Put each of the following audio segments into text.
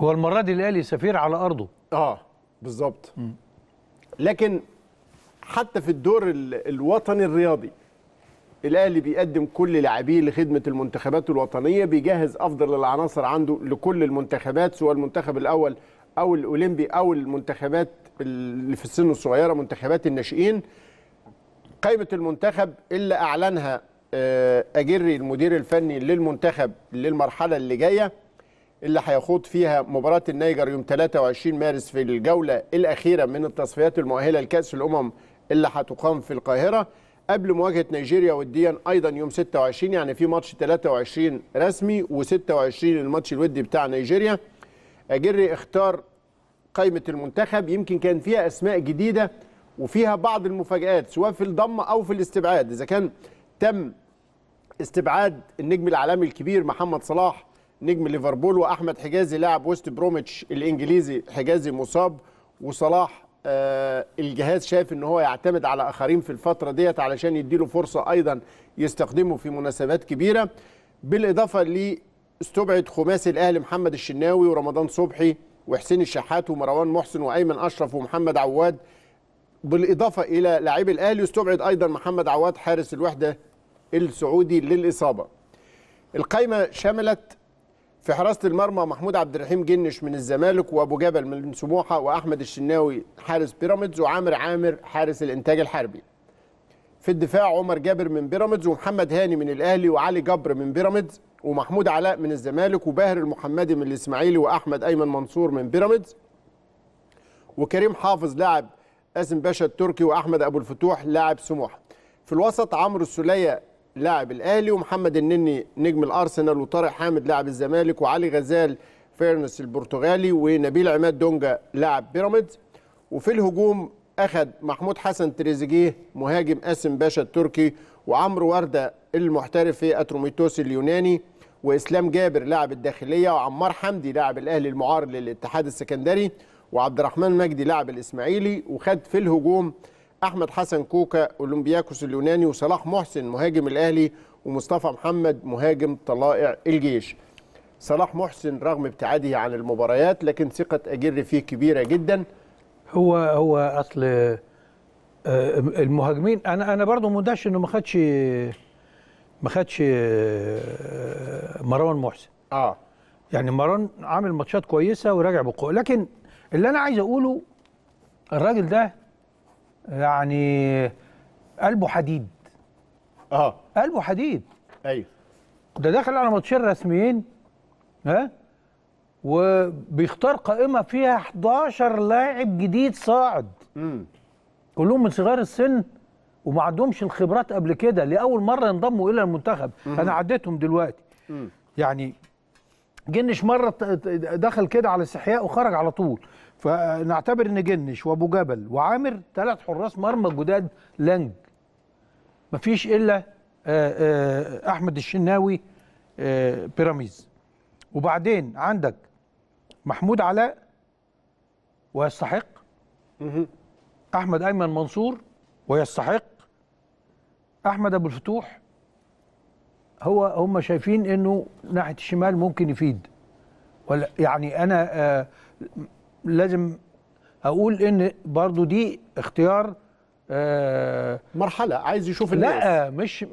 هو المره دي الاهلي سفير على ارضه اه بالظبط لكن حتى في الدور الوطني الرياضي الاهلي بيقدم كل لاعبيه لخدمه المنتخبات الوطنيه بيجهز افضل العناصر عنده لكل المنتخبات سواء المنتخب الاول او الاولمبي او المنتخبات اللي في السن الصغيره منتخبات الناشئين قائمه المنتخب اللي اعلنها آه، اجري المدير الفني للمنتخب للمرحله اللي جايه اللي هيخوض فيها مباراة النيجر يوم 23 مارس في الجولة الأخيرة من التصفيات المؤهلة لكأس الأمم اللي هتقام في القاهرة قبل مواجهة نيجيريا وديا أيضا يوم 26 يعني في ماتش 23 رسمي و26 الماتش الودي بتاع نيجيريا أجري اختار قائمة المنتخب يمكن كان فيها أسماء جديدة وفيها بعض المفاجآت سواء في الضم أو في الاستبعاد إذا كان تم استبعاد النجم العالمي الكبير محمد صلاح نجم ليفربول واحمد حجازي لاعب وست بروميتش الانجليزي حجازي مصاب وصلاح آه الجهاز شايف ان هو يعتمد على اخرين في الفتره ديت علشان يديله فرصه ايضا يستخدمه في مناسبات كبيره بالاضافه ل استبعد خماسي الاهلي محمد الشناوي ورمضان صبحي وحسين الشحات ومروان محسن وايمن اشرف ومحمد عواد بالاضافه الى لاعب الاهلي استبعد ايضا محمد عواد حارس الوحده السعودي للاصابه القائمه شملت في حراسه المرمى محمود عبد الرحيم جنش من الزمالك وابو جبل من سموحه واحمد الشناوي حارس بيراميدز وعامر عامر حارس الانتاج الحربي في الدفاع عمر جابر من بيراميدز ومحمد هاني من الاهلي وعلي جبر من بيراميدز ومحمود علاء من الزمالك وباهر المحمدي من الاسماعيلي واحمد ايمن منصور من بيراميدز وكريم حافظ لاعب قاسم باشا التركي واحمد ابو الفتوح لاعب سموحه في الوسط عمرو السليه لاعب الاهلي ومحمد النني نجم الارسنال وطارق حامد لاعب الزمالك وعلي غزال فيرنس البرتغالي ونبيل عماد دونجا لاعب بيراميدز وفي الهجوم اخذ محمود حسن تريزيجيه مهاجم قاسم باشا التركي وعمرو ورده المحترف في اتروميتوس اليوناني واسلام جابر لاعب الداخليه وعمار حمدي لاعب الاهلي المعار للاتحاد السكندري وعبد الرحمن مجدي لاعب الاسماعيلي وخد في الهجوم احمد حسن كوكا اولمبياكوس اليوناني وصلاح محسن مهاجم الاهلي ومصطفى محمد مهاجم طلائع الجيش صلاح محسن رغم ابتعاده عن المباريات لكن ثقه اجر فيه كبيره جدا هو هو اصل آه، المهاجمين انا انا برضه مندهش انه ما خدش ما خدش آه، مروان محسن اه يعني مروان عامل ماتشات كويسه وراجع بقوه لكن اللي انا عايز اقوله الراجل ده يعني قلبه حديد اه قلبه حديد ايوه ده داخل على ماتشين رسميين ها وبيختار قائمه فيها 11 لاعب جديد صاعد امم كلهم من صغار السن وما عندهمش الخبرات قبل كده لاول مره ينضموا الى المنتخب مم. انا عديتهم دلوقتي مم. يعني جنش مره دخل كده على استحياء وخرج على طول فنعتبر ان جنش وابو جبل وعامر ثلاث حراس مرمى جداد لانج مفيش الا آه، آه، احمد الشناوي آه، بيراميدز وبعدين عندك محمود علاء ويستحق احمد ايمن منصور ويستحق احمد ابو الفتوح هو هم شايفين انه ناحيه الشمال ممكن يفيد ولا يعني انا لازم اقول ان برضو دي اختيار آه مرحله عايز يشوف الناس لا مش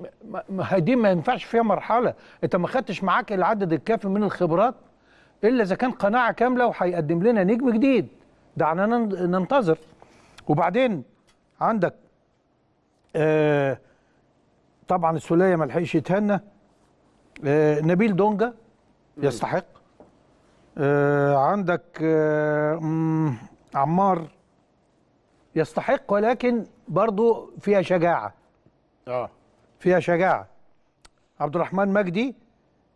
ما دي ما ينفعش فيها مرحله انت ما خدتش معاك العدد الكافي من الخبرات الا اذا كان قناعه كامله وهيقدم لنا نجم جديد دعنا ننتظر وبعدين عندك آه طبعا السوليه ما لحقش يتهنى آه نبيل دونجا يستحق آه، عندك آه، عمار يستحق ولكن برضه فيها شجاعه اه فيها شجاعه عبد الرحمن مجدي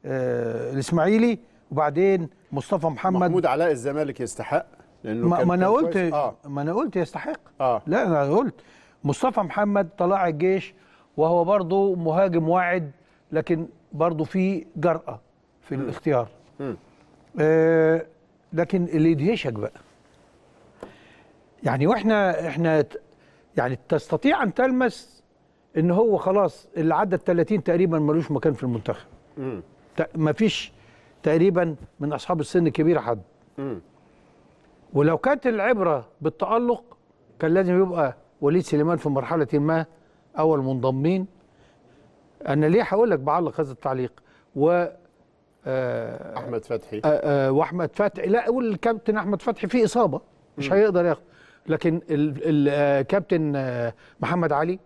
آه الاسماعيلي وبعدين مصطفى محمد محمود علاء الزمالك يستحق لانه ما, ما انا قلت آه. ما انا قلت يستحق آه. لا انا قلت مصطفى محمد طلع الجيش وهو برضه مهاجم واعد لكن برضه في جرأة في م. الاختيار م. آه لكن اللي يدهشك بقى يعني واحنا احنا يعني تستطيع ان تلمس ان هو خلاص اللي عدى ال 30 تقريبا ملوش مكان في المنتخب ما فيش تقريبا من اصحاب السن الكبير حد ولو كانت العبره بالتالق كان لازم يبقى وليد سليمان في مرحله ما اول منضمين انا ليه هقول لك بعلق هذا التعليق و آه، احمد فتحي آه، آه، واحمد فتحي لا والكابتن احمد فتحي فيه اصابه مش هيقدر ياخد لكن الكابتن محمد علي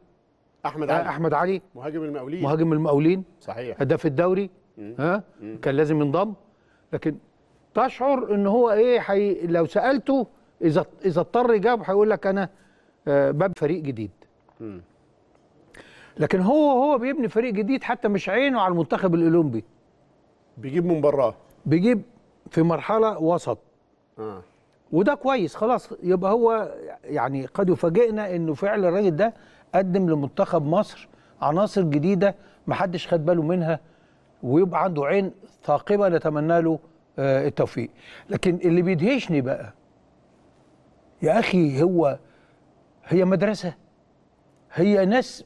احمد علي احمد علي مهاجم المقاولين مهاجم المقاولين صحيح هداف الدوري ها كان لازم ينضم لكن تشعر ان هو ايه حي... لو سالته اذا اذا اضطر يجاوب هيقول لك انا باب فريق جديد لكن هو هو بيبني فريق جديد حتى مش عينه على المنتخب الاولمبي بيجيب من براه بيجيب في مرحله وسط آه. وده كويس خلاص يبقى هو يعني قد يفاجئنا انه فعلا الراجل ده قدم لمنتخب مصر عناصر جديده محدش خد باله منها ويبقى عنده عين ثاقبه نتمنى له آه، التوفيق لكن اللي بيدهشني بقى يا اخي هو هي مدرسه هي ناس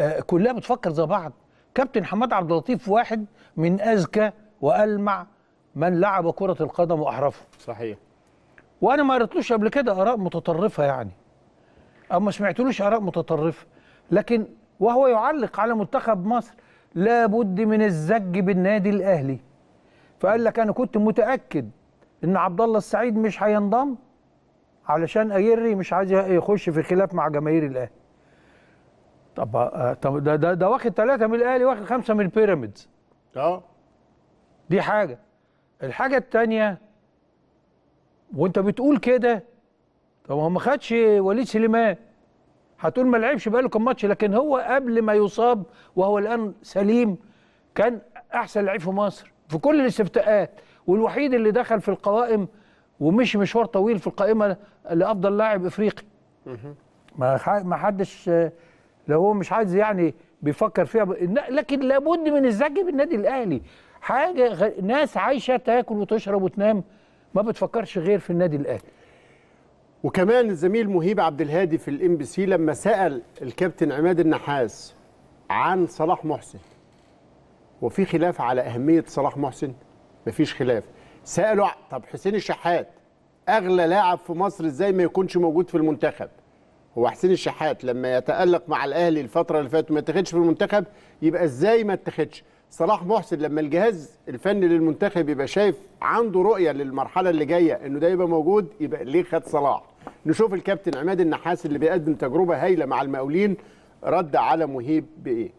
آه، كلها بتفكر زي بعض كابتن حماد عبد اللطيف واحد من اذكى والمع من لعب كره القدم واحرفه صحيح وانا ما قريتلوش قبل كده اراء متطرفه يعني او ما سمعتلوش اراء متطرفه لكن وهو يعلق على منتخب مصر لابد من الزج بالنادي الاهلي فقال لك انا كنت متاكد ان عبد الله السعيد مش هينضم علشان ايري مش عايز يخش في خلاف مع جماهير الاهلي طب آه، طب ده ده, ده واخد ثلاثة من الاهلي واخد خمسة من بيراميدز اه دي حاجة الحاجة الثانية وانت بتقول كده طب هو ما خدش وليد سليمان هتقول ما لعبش بقاله كام ماتش لكن هو قبل ما يصاب وهو الان سليم كان احسن لعيب في مصر في كل الاستفتاءات والوحيد اللي دخل في القوائم ومشي مشوار طويل في القائمه لافضل لاعب افريقي ما حدش لو هو مش عايز يعني بيفكر فيها ب... لكن لابد من الزج بالنادي الاهلي حاجه غ... ناس عايشه تاكل وتشرب وتنام ما بتفكرش غير في النادي الاهلي وكمان الزميل مهيب عبد الهادي في الام بي سي لما سال الكابتن عماد النحاس عن صلاح محسن وفي خلاف على اهميه صلاح محسن مفيش خلاف سالوا طب حسين الشحات اغلى لاعب في مصر ازاي ما يكونش موجود في المنتخب هو حسين الشحات لما يتالق مع الاهلي الفتره اللي فاتت ما اتخذش في المنتخب يبقى ازاي ما اتخذش صلاح محسن لما الجهاز الفني للمنتخب يبقى شايف عنده رؤيه للمرحله اللي جايه انه ده يبقى موجود يبقى ليه خد صلاح نشوف الكابتن عماد النحاس اللي بيقدم تجربه هايله مع المقاولين رد على مهيب بايه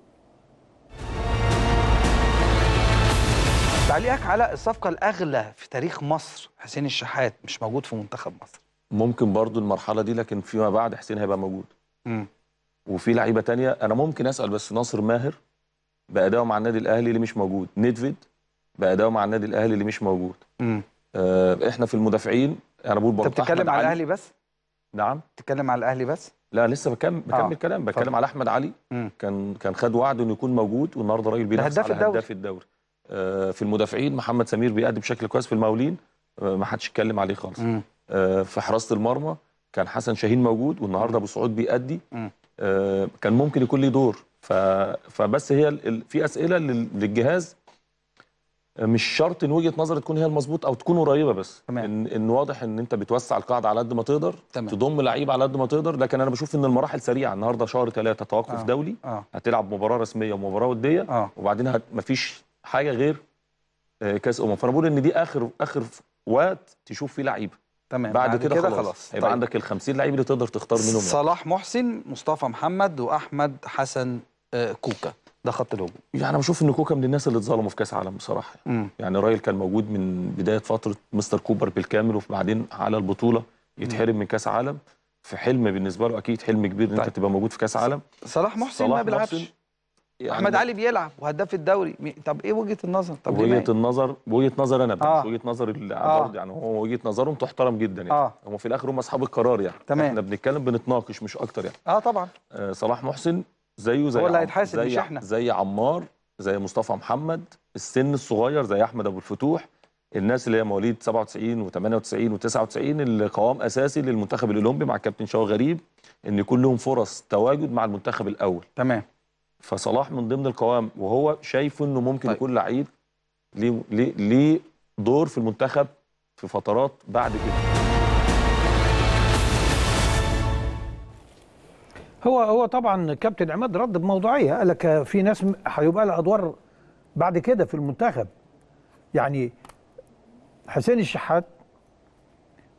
تعليقك على الصفقه الاغلى في تاريخ مصر حسين الشحات مش موجود في منتخب مصر ممكن برضو المرحله دي لكن فيما بعد حسين هيبقى موجود مم. وفي لعيبه تانية انا ممكن اسال بس ناصر ماهر بادائه مع النادي الاهلي اللي مش موجود نيدفيد بادائه مع النادي الاهلي اللي مش موجود امم آه احنا في المدافعين انا بقول برضه انت بتتكلم على الاهلي بس نعم بتتكلم على الاهلي بس لا لسه بكمل بكمل آه. كلام بتكلم على احمد علي مم. كان كان خد وعد انه يكون موجود والنهارده راجل بينافس هداف الدوري آه في المدافعين محمد سمير بيقدم بشكل كويس في المقاولين آه ما حدش يتكلم عليه خالص مم. آه، في حراسه المرمى كان حسن شاهين موجود والنهارده ابو سعود بيأدي آه، كان ممكن يكون ليه دور فبس هي في اسئله للجهاز آه، مش شرط ان وجهه نظري تكون هي المظبوط او تكون قريبه بس تمام. إن, ان واضح ان انت بتوسع القاعده على قد ما تقدر تمام. تضم لعيب على قد ما تقدر لكن انا بشوف ان المراحل سريعه النهارده شهر ثلاثة توقف آه. دولي آه. هتلعب مباراه رسميه ومباراه وديه آه. وبعدين هت... مفيش حاجه غير كاس امم فانا بقول ان دي اخر اخر وقت تشوف فيه لعيبه تمام بعد, بعد كده, كده خلاص, يبقى طيب. عندك ال 50 لعيب اللي تقدر تختار منهم يعني. صلاح محسن مصطفى محمد واحمد حسن آه، كوكا ده خط الهجوم يعني انا بشوف ان كوكا من الناس اللي اتظلموا في كاس عالم بصراحه يعني. مم. يعني الراجل كان موجود من بدايه فتره مستر كوبر بالكامل وبعدين على البطوله يتحرم مم. من كاس عالم في حلم بالنسبه له اكيد حلم كبير ان طيب. انت تبقى موجود في كاس عالم صلاح محسن صلاح ما بيلعبش يعني احمد علي بيلعب وهداف الدوري طب ايه وجهه النظر طب وجهه النظر وجهه نظر انا بس آه. وجهه نظر آه. يعني هو وجهه نظرهم تحترم جدا يعني آه. هم في الاخر هم اصحاب القرار يعني تمام. احنا بنتكلم بنتناقش مش اكتر يعني اه طبعا آه صلاح محسن زيه زي هو اللي هيتحاسب مش احنا زي عمار زي مصطفى محمد السن الصغير زي احمد ابو الفتوح الناس اللي هي مواليد 97 و98 و99 اللي قوام اساسي للمنتخب الاولمبي مع كابتن شاو غريب ان كلهم فرص تواجد مع المنتخب الاول تمام فصلاح من ضمن القوام وهو شايف انه ممكن طيب. يكون لعيب ليه ليه ليه دور في المنتخب في فترات بعد كده هو هو طبعا كابتن عماد رد بموضوعيه قال لك في ناس هيبقى لها ادوار بعد كده في المنتخب يعني حسين الشحات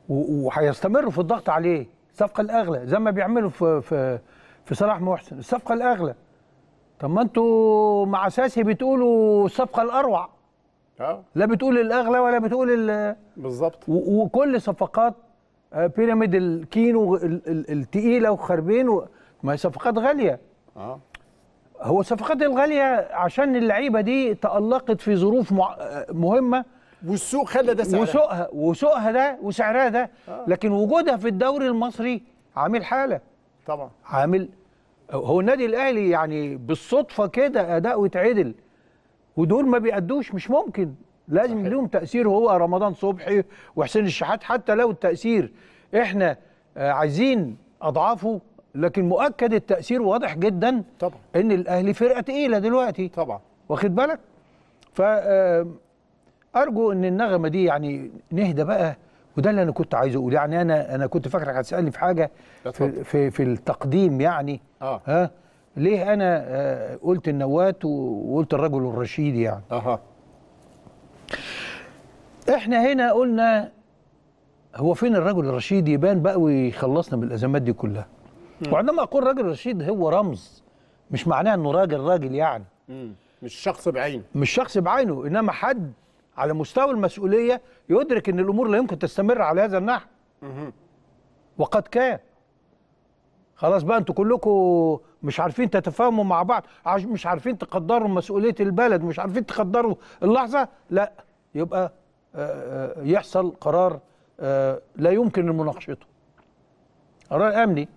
وهيستمروا في الضغط عليه الصفقه الاغلى زي ما بيعملوا في في في صلاح محسن الصفقه الاغلى طب ما انتوا مع ساسي بتقولوا الصفقه الاروع اه لا بتقول الاغلى ولا بتقول بالظبط وكل صفقات آه، بيراميد الكينو الثقيله وخربين ما هي صفقات غاليه اه هو الصفقات الغاليه عشان اللعيبه دي تالقت في ظروف آه، مهمه والسوق خلى ده سعرها وسوقها وسوقها ده وسعرها ده آه. لكن وجودها في الدوري المصري عامل حاله طبعا عامل هو النادي الاهلي يعني بالصدفه كده اداؤه اتعدل ودول ما بيأدوش مش ممكن لازم صحيح. لهم تأثير هو رمضان صبحي وحسين الشحات حتى لو التأثير احنا آه، عايزين اضعافه لكن مؤكد التأثير واضح جدا طبعا ان الاهلي فرقه تقيله دلوقتي طبعا واخد بالك ف آه، ارجو ان النغمه دي يعني نهدى بقى وده اللي انا كنت عايز اقول يعني انا انا كنت فاكرك هتسالني في حاجه في, في في التقديم يعني آه. ها ليه انا آه قلت النوات وقلت الرجل الرشيد يعني اها احنا هنا قلنا هو فين الرجل الرشيد يبان بقى ويخلصنا من الازمات دي كلها م. وعندما اقول رجل رشيد هو رمز مش معناه انه راجل راجل يعني م. مش شخص بعينه مش شخص بعينه انما حد على مستوى المسؤوليه يدرك ان الامور لا يمكن تستمر على هذا النحو وقد كان خلاص بقى انتوا كلكم مش عارفين تتفاهموا مع بعض مش عارفين تقدروا مسؤوليه البلد مش عارفين تقدروا اللحظه لا يبقى آه، آه، يحصل قرار آه، لا يمكن مناقشته قرار امني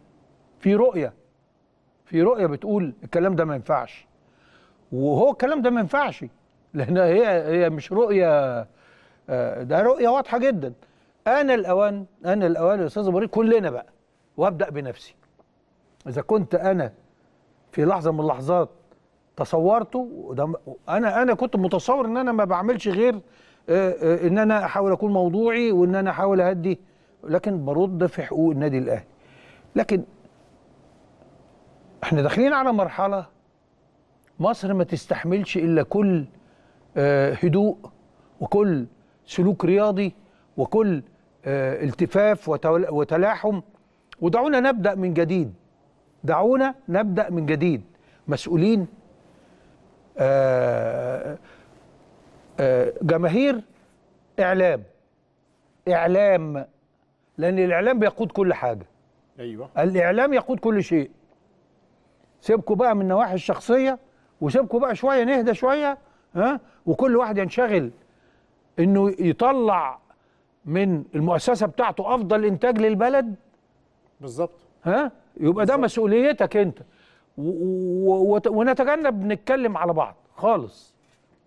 في رؤيه في رؤيه بتقول الكلام ده ما ينفعش وهو الكلام ده ما ينفعش لان هي هي مش رؤيه آه، ده رؤيه واضحه جدا انا الاوان انا الاوان يا استاذ ابو كلنا بقى وابدا بنفسي اذا كنت انا في لحظه من اللحظات تصورته انا انا كنت متصور ان انا ما بعملش غير آه، آه، ان انا احاول اكون موضوعي وان انا احاول اهدي لكن برد في حقوق النادي الاهلي لكن احنا داخلين على مرحله مصر ما تستحملش الا كل آه، هدوء وكل سلوك رياضي وكل آه، التفاف وتلاحم ودعونا نبدا من جديد دعونا نبدا من جديد مسؤولين آه، جماهير اعلام اعلام لان الاعلام بيقود كل حاجه ايوه الاعلام يقود كل شيء سيبكوا بقى من النواحي الشخصيه وسيبكوا بقى شويه نهدى شويه ها وكل واحد ينشغل انه يطلع من المؤسسه بتاعته افضل انتاج للبلد بالظبط ها يبقى ده مسؤوليتك انت ونتجنب نتكلم على بعض خالص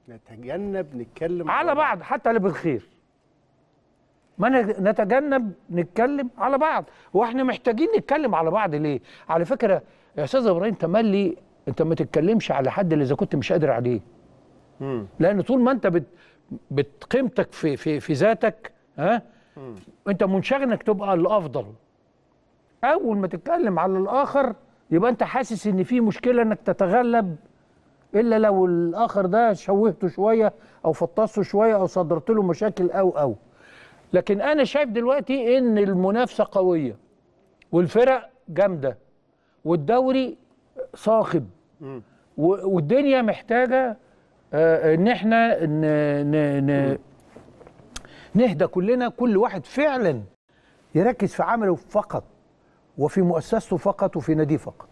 نتجنب نتكلم على, بعض, بعض حتى اللي بالخير ما نتجنب نتكلم على بعض واحنا محتاجين نتكلم على بعض ليه على فكره يا استاذ ابراهيم تملي انت ما تتكلمش على حد اللي اذا كنت مش قادر عليه لان طول ما انت بت بتقيمتك في في في ذاتك ها انت منشغل انك تبقى الافضل اول ما تتكلم على الاخر يبقى انت حاسس ان في مشكله انك تتغلب الا لو الاخر ده شوهته شويه او فطسته شويه او صدرت له مشاكل او او لكن انا شايف دلوقتي ان المنافسه قويه والفرق جامده والدوري صاخب والدنيا محتاجه ان احنا ن... ن... ن... نهدى كلنا كل واحد فعلا يركز في عمله فقط وفي مؤسسته فقط وفي ناديه فقط